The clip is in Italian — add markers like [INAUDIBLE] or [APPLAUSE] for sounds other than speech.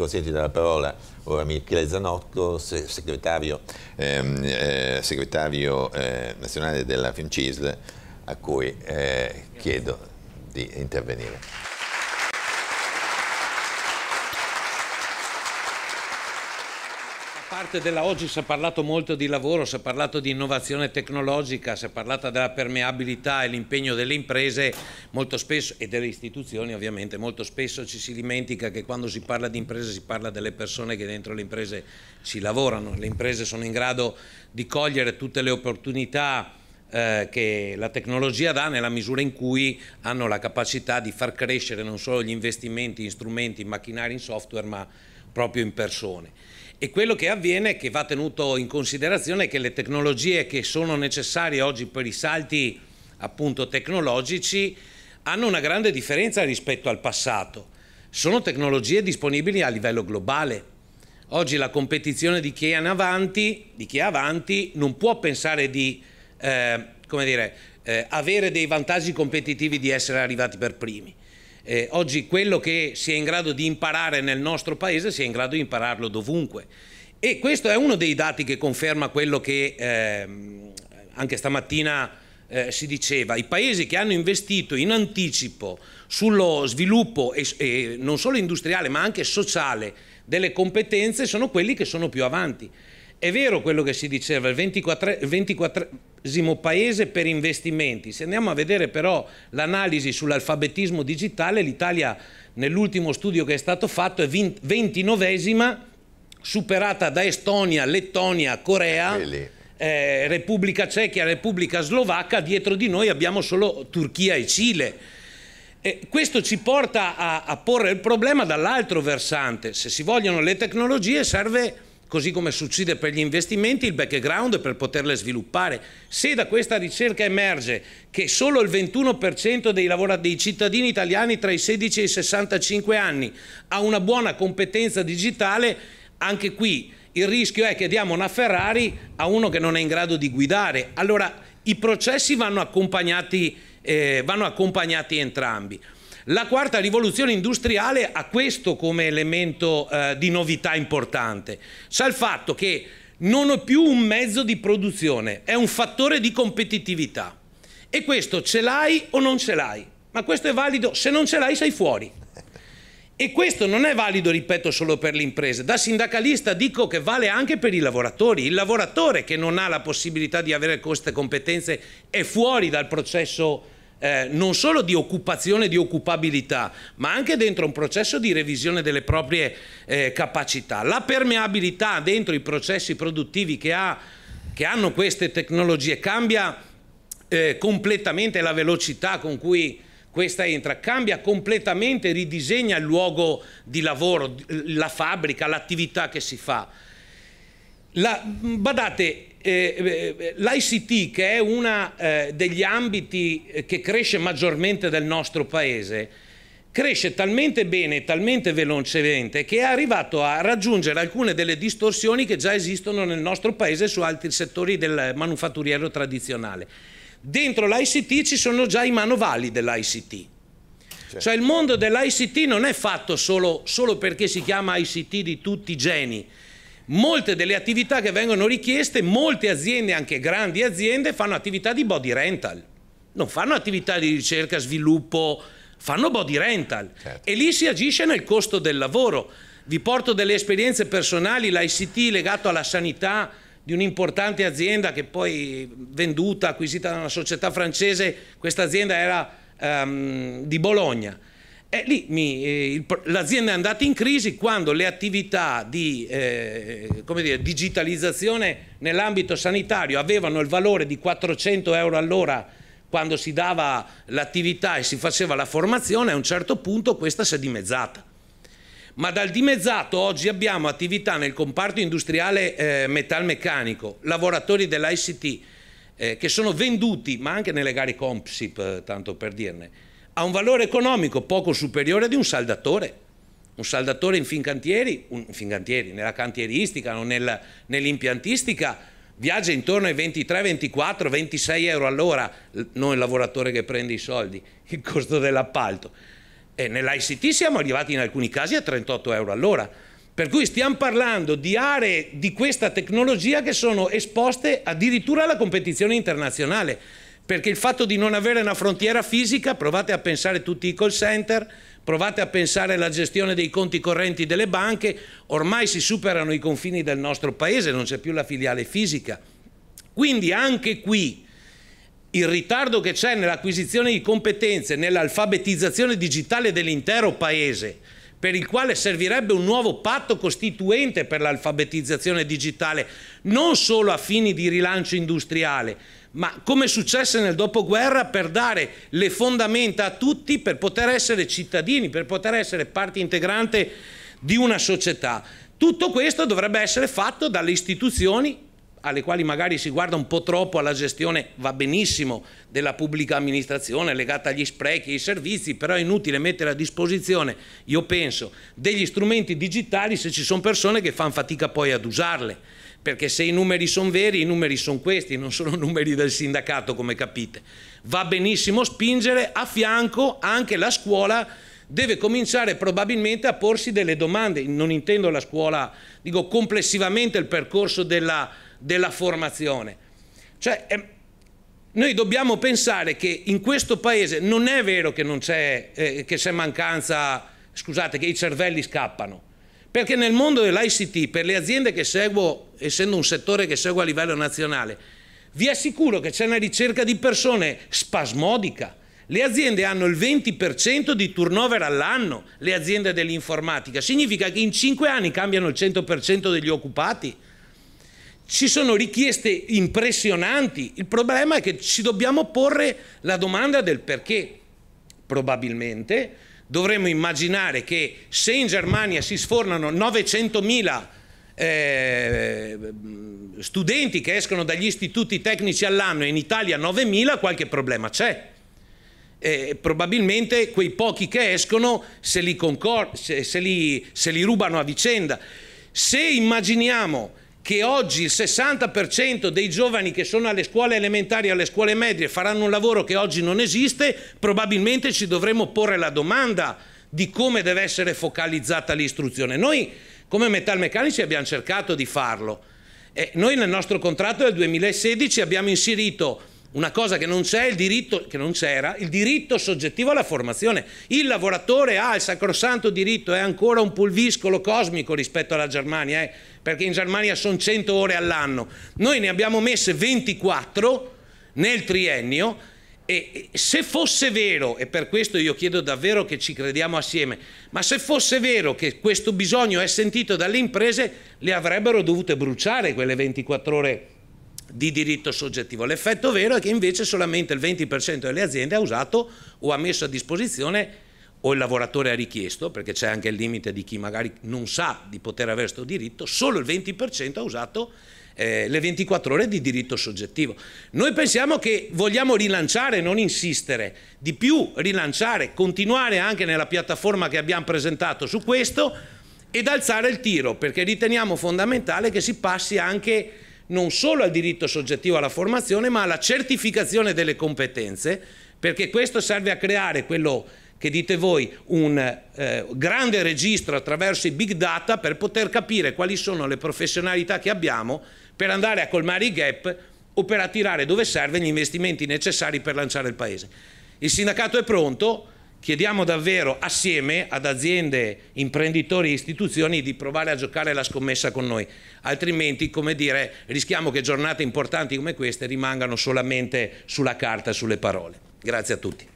consenti la parola ora Michele Zanotto, segretario, ehm, eh, segretario eh, nazionale della FINCISL, a cui eh, chiedo di intervenire. parte della oggi si è parlato molto di lavoro, si è parlato di innovazione tecnologica, si è parlato della permeabilità e l'impegno delle imprese molto spesso e delle istituzioni ovviamente, molto spesso ci si dimentica che quando si parla di imprese si parla delle persone che dentro le imprese ci lavorano, le imprese sono in grado di cogliere tutte le opportunità eh, che la tecnologia dà nella misura in cui hanno la capacità di far crescere non solo gli investimenti in strumenti, in macchinari, in software, ma proprio in persone. E quello che avviene, che va tenuto in considerazione, è che le tecnologie che sono necessarie oggi per i salti appunto tecnologici hanno una grande differenza rispetto al passato. Sono tecnologie disponibili a livello globale. Oggi la competizione di chi è avanti, chi è avanti non può pensare di eh, dire, eh, avere dei vantaggi competitivi di essere arrivati per primi. Eh, oggi quello che si è in grado di imparare nel nostro paese si è in grado di impararlo dovunque. E questo è uno dei dati che conferma quello che eh, anche stamattina eh, si diceva. I paesi che hanno investito in anticipo sullo sviluppo e, e non solo industriale ma anche sociale delle competenze sono quelli che sono più avanti. È vero quello che si diceva, il 24, 24 paese per investimenti. Se andiamo a vedere però l'analisi sull'alfabetismo digitale, l'Italia nell'ultimo studio che è stato fatto è 29esima, superata da Estonia, Lettonia, Corea. Eh, eh, Repubblica Ceca, Repubblica Slovacca, dietro di noi abbiamo solo Turchia e Cile. E questo ci porta a, a porre il problema dall'altro versante. Se si vogliono le tecnologie serve così come succede per gli investimenti, il background per poterle sviluppare. Se da questa ricerca emerge che solo il 21% dei, dei cittadini italiani tra i 16 e i 65 anni ha una buona competenza digitale, anche qui il rischio è che diamo una Ferrari a uno che non è in grado di guidare. Allora i processi vanno accompagnati, eh, vanno accompagnati entrambi. La quarta rivoluzione industriale ha questo come elemento eh, di novità importante, sa il fatto che non è più un mezzo di produzione, è un fattore di competitività. E questo ce l'hai o non ce l'hai? Ma questo è valido, se non ce l'hai sei fuori. E questo non è valido, ripeto, solo per le imprese. Da sindacalista dico che vale anche per i lavoratori. Il lavoratore che non ha la possibilità di avere queste competenze è fuori dal processo eh, non solo di occupazione e di occupabilità, ma anche dentro un processo di revisione delle proprie eh, capacità. La permeabilità dentro i processi produttivi che, ha, che hanno queste tecnologie cambia eh, completamente la velocità con cui questa entra, cambia completamente, ridisegna il luogo di lavoro, la fabbrica, l'attività che si fa. La, badate, eh, eh, l'ICT, che è uno eh, degli ambiti che cresce maggiormente del nostro paese, cresce talmente bene e talmente velocemente che è arrivato a raggiungere alcune delle distorsioni che già esistono nel nostro paese su altri settori del manufatturiero tradizionale. Dentro l'ICT ci sono già i manovali dell'ICT. Cioè. cioè il mondo dell'ICT non è fatto solo, solo perché si chiama ICT di tutti i geni, molte delle attività che vengono richieste, molte aziende, anche grandi aziende, fanno attività di body rental, non fanno attività di ricerca, sviluppo, fanno body rental certo. e lì si agisce nel costo del lavoro. Vi porto delle esperienze personali, l'ICT legato alla sanità di un'importante azienda che poi venduta, acquisita da una società francese, questa azienda era um, di Bologna e lì mi, eh, il, l'azienda è andata in crisi quando le attività di eh, dire, digitalizzazione nell'ambito sanitario avevano il valore di 400 euro all'ora quando si dava l'attività e si faceva la formazione, a un certo punto questa si è dimezzata. Ma dal dimezzato oggi abbiamo attività nel comparto industriale eh, metalmeccanico, lavoratori dell'ICT, eh, che sono venduti, ma anche nelle gare Compsip, eh, tanto per dirne, ha un valore economico poco superiore di un saldatore. Un saldatore in fincantieri, un, fincantieri nella cantieristica, o nel, nell'impiantistica, viaggia intorno ai 23, 24, 26 euro all'ora, non il lavoratore che prende i soldi, [LAUGHS] il costo dell'appalto. E nell'ICT siamo arrivati in alcuni casi a 38 euro all'ora. Per cui stiamo parlando di aree di questa tecnologia che sono esposte addirittura alla competizione internazionale perché il fatto di non avere una frontiera fisica, provate a pensare tutti i call center, provate a pensare alla gestione dei conti correnti delle banche, ormai si superano i confini del nostro paese, non c'è più la filiale fisica. Quindi anche qui il ritardo che c'è nell'acquisizione di competenze, nell'alfabetizzazione digitale dell'intero paese, per il quale servirebbe un nuovo patto costituente per l'alfabetizzazione digitale, non solo a fini di rilancio industriale, ma come successe nel dopoguerra per dare le fondamenta a tutti per poter essere cittadini, per poter essere parte integrante di una società. Tutto questo dovrebbe essere fatto dalle istituzioni alle quali magari si guarda un po' troppo alla gestione, va benissimo, della pubblica amministrazione legata agli sprechi e ai servizi, però è inutile mettere a disposizione, io penso, degli strumenti digitali se ci sono persone che fanno fatica poi ad usarle perché se i numeri sono veri, i numeri sono questi, non sono [LAUGHS] numeri del sindacato come capite. Va benissimo spingere, a fianco anche la scuola deve cominciare probabilmente a porsi delle domande, non intendo la scuola, dico complessivamente il percorso della, della formazione. Cioè, eh, noi dobbiamo pensare che in questo paese non è vero che c'è eh, mancanza, scusate, che i cervelli scappano perché nel mondo dell'ICT, per le aziende che seguo, essendo un settore che seguo a livello nazionale, vi assicuro che c'è una ricerca di persone spasmodica. Le aziende hanno il 20% di turnover all'anno, le aziende dell'informatica. Significa che in 5 anni cambiano il 100% degli occupati. Ci sono richieste impressionanti. Il problema è che ci dobbiamo porre la domanda del perché. Probabilmente dovremmo immaginare che se in Germania si sfornano 900.000 eh, studenti che escono dagli istituti tecnici all'anno e in Italia 9.000, qualche problema c'è. Eh, probabilmente quei pochi che escono se li, se, se, li, se li rubano a vicenda. Se immaginiamo che oggi il 60% dei giovani che sono alle scuole elementari e alle scuole medie faranno un lavoro che oggi non esiste, probabilmente ci dovremmo porre la domanda di come deve essere focalizzata l'istruzione. Noi come metalmeccanici abbiamo cercato di farlo. Eh, noi nel nostro contratto del 2016 abbiamo inserito una cosa che non c'è, il diritto, che non c'era, il diritto soggettivo alla formazione. Il lavoratore ha il sacrosanto diritto, è ancora un pulviscolo cosmico rispetto alla Germania, eh? perché in Germania sono 100 ore all'anno. Noi ne abbiamo messe 24 nel triennio e se fosse vero, e per questo io chiedo davvero che ci crediamo assieme, ma se fosse vero che questo bisogno è sentito dalle imprese, le avrebbero dovute bruciare quelle 24 ore di diritto soggettivo. L'effetto vero è che invece solamente il 20% delle aziende ha usato o ha messo a disposizione o il lavoratore ha richiesto, perché c'è anche il limite di chi magari non sa di poter avere questo diritto, solo il 20% ha usato eh, le 24 ore di diritto soggettivo. Noi pensiamo che vogliamo rilanciare, non insistere, di più rilanciare, continuare anche nella piattaforma che abbiamo presentato su questo ed alzare il tiro, perché riteniamo fondamentale che si passi anche non solo al diritto soggettivo alla formazione, ma alla certificazione delle competenze, perché questo serve a creare quello che dite voi, un eh, grande registro attraverso i big data per poter capire quali sono le professionalità che abbiamo per andare a colmare i gap o per attirare dove serve gli investimenti necessari per lanciare il Paese. Il sindacato è pronto, Chiediamo davvero assieme ad aziende, imprenditori e istituzioni di provare a giocare la scommessa con noi, altrimenti come dire, rischiamo che giornate importanti come queste rimangano solamente sulla carta e sulle parole. Grazie a tutti.